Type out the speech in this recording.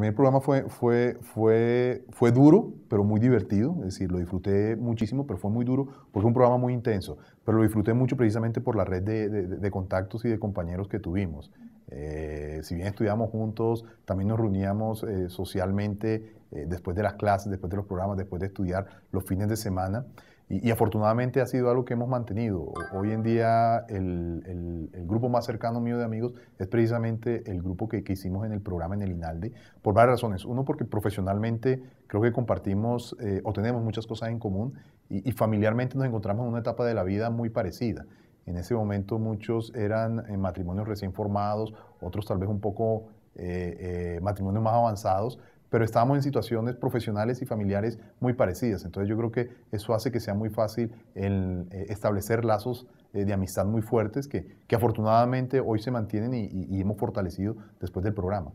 para programa fue, fue, fue, fue duro, pero muy divertido. Es decir, lo disfruté muchísimo, pero fue muy duro porque fue un programa muy intenso. Pero lo disfruté mucho precisamente por la red de contactos y de compañeros que tuvimos. Eh, si bien estudiamos juntos, también nos reuníamos eh, socialmente eh, después de las clases, después de los programas, después de estudiar los fines de semana. Y, afortunadamente ha sido algo que hemos mantenido. Hoy en día el, grupo más cercano mío de amigos es precisamente el grupo que, hicimos en el programa en el INALDE, por varias razones. Uno, porque profesionalmente creo que compartimos o tenemos muchas cosas en común y familiarmente nos encontramos en una etapa de la vida muy parecida. En ese momento muchos eran eh, matrimonios recién formados, otros tal vez un poco eh, eh, matrimonios más avanzados, pero estábamos en situaciones profesionales y familiares muy parecidas. Entonces yo creo que eso hace que sea muy fácil el, establecer lazos de amistad muy fuertes que, afortunadamente hoy se mantienen y hemos fortalecido después del programa.